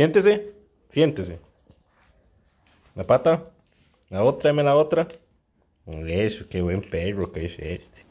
Siéntese, siéntese. La pata, la otra, la otra. Eso, qué buen perro que es este.